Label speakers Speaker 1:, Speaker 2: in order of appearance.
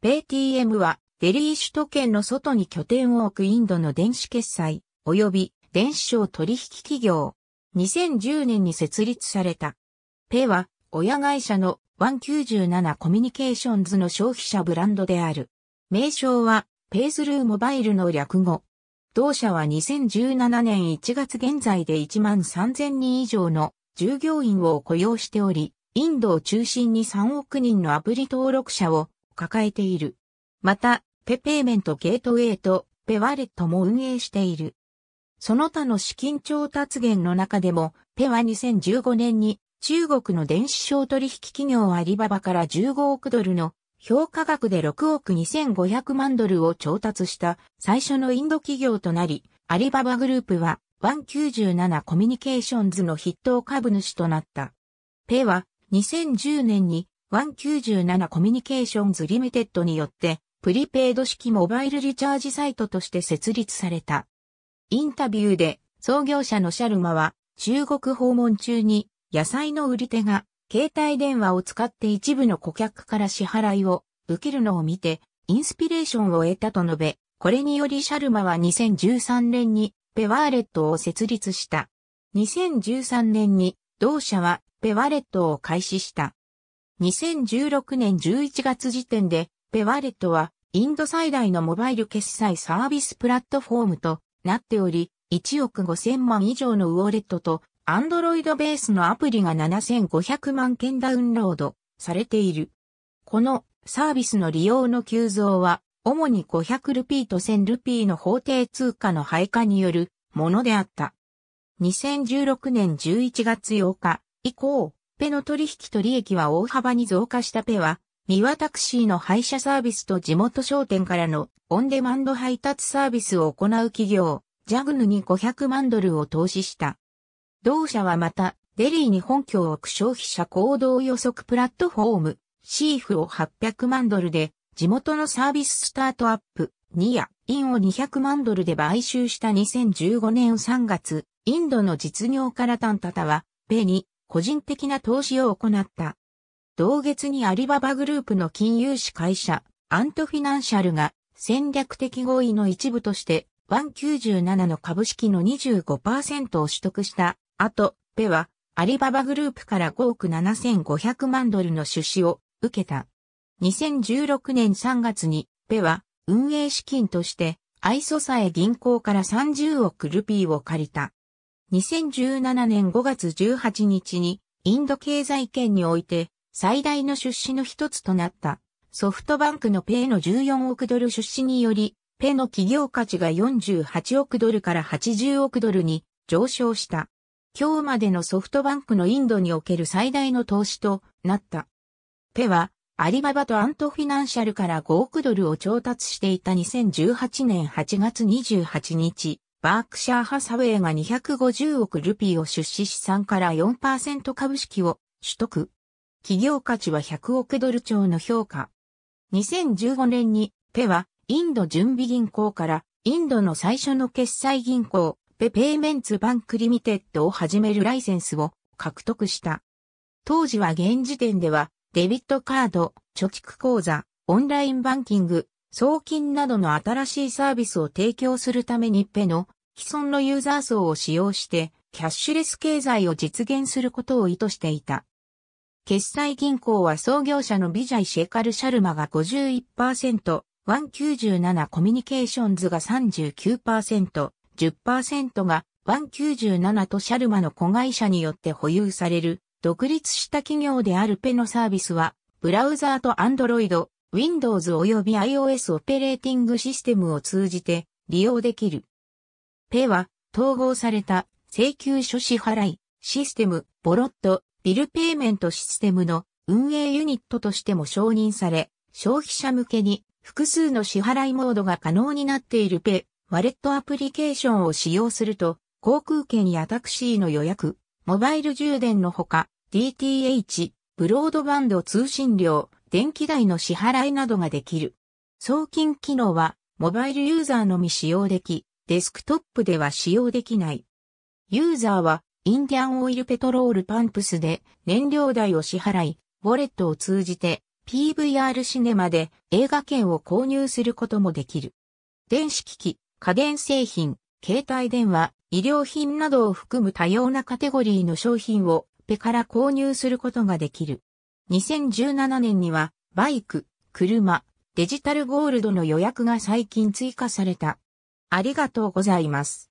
Speaker 1: p a y TM はデリー首都圏の外に拠点を置くインドの電子決済及び電子商取引企業。2010年に設立された。ペイは親会社の197コミュニケーションズの消費者ブランドである。名称はペイズルーモバイルの略語。同社は2017年1月現在で1万3000人以上の従業員を雇用しており、インドを中心に3億人のアプリ登録者を抱えている。また、ペペイメントゲートウェイとペワレットも運営している。その他の資金調達源の中でも、ペは2015年に中国の電子商取引企業アリババから15億ドルの評価額で6億2500万ドルを調達した最初のインド企業となり、アリババグループは197コミュニケーションズの筆頭株主となった。ペは2010年に197コミュニケーションズリミテッドによって、プリペイド式モバイルリチャージサイトとして設立された。インタビューで、創業者のシャルマは、中国訪問中に、野菜の売り手が、携帯電話を使って一部の顧客から支払いを受けるのを見て、インスピレーションを得たと述べ、これによりシャルマは2013年にペワーレットを設立した。2013年に同社はペワレットを開始した。2016年11月時点で、ペワレットは、インド最大のモバイル決済サービスプラットフォームとなっており、1億5000万以上のウォレットと、アンドロイドベースのアプリが7500万件ダウンロードされている。このサービスの利用の急増は、主に500ルピーと1000ルピーの法定通貨の配下によるものであった。2016年11月8日以降、ペの取引と利益は大幅に増加したペは、ミワタクシーの配車サービスと地元商店からのオンデマンド配達サービスを行う企業、ジャグヌに500万ドルを投資した。同社はまた、デリーに本拠を置く消費者行動予測プラットフォーム、シーフを800万ドルで、地元のサービススタートアップ、ニア、インを200万ドルで買収した2015年3月、インドの実業家ラタンタタは、ペに個人的な投資を行った。同月にアリババグループの金融資会社、アントフィナンシャルが戦略的合意の一部として、ワン97の株式の25%を取得した後、ペはアリババグループから5億7500万ドルの出資を受けた。2016年3月にペは運営資金としてアイソサエ銀行から30億ルピーを借りた。2017年5月18日にインド経済圏において最大の出資の一つとなったソフトバンクのペイの14億ドル出資によりペイの企業価値が48億ドルから80億ドルに上昇した。今日までのソフトバンクのインドにおける最大の投資となった。ペはアリババとアントフィナンシャルから5億ドルを調達していた2018年8月28日、バークシャーハサウェイが250億ルピーを出資資産から4%株式を取得。企業価値は100億ドル超の評価。2015年にペはインド準備銀行からインドの最初の決済銀行ペペイメンツバンクリミテッドを始めるライセンスを獲得した。当時は現時点ではデビットカード、貯蓄口座、オンラインバンキング、送金などの新しいサービスを提供するためにペの既存のユーザー層を使用してキャッシュレス経済を実現することを意図していた。決済銀行は創業者のビジャイ・シェカル・シャルマが51%、197コミュニケーションズが39%、10%が197とシャルマの子会社によって保有される独立した企業であるペのサービスは、ブラウザーとアンドロイド、Windows 及び iOS オペレーティングシステムを通じて利用できる。ペは統合された請求書支払いシステムボロットビルペイメントシステムの運営ユニットとしても承認され、消費者向けに複数の支払いモードが可能になっているペ、ワレットアプリケーションを使用すると、航空券やタクシーの予約、モバイル充電のほか、DTH、ブロードバンド通信料、電気代の支払いなどができる。送金機能は、モバイルユーザーのみ使用でき、デスクトップでは使用できない。ユーザーは、インディアンオイルペトロールパンプスで燃料代を支払い、ウォレットを通じて PVR シネマで映画券を購入することもできる。電子機器、家電製品、携帯電話、医療品などを含む多様なカテゴリーの商品をペから購入することができる。2017年には、バイク、車、デジタルゴールドの予約が最近追加された。ありがとうございます。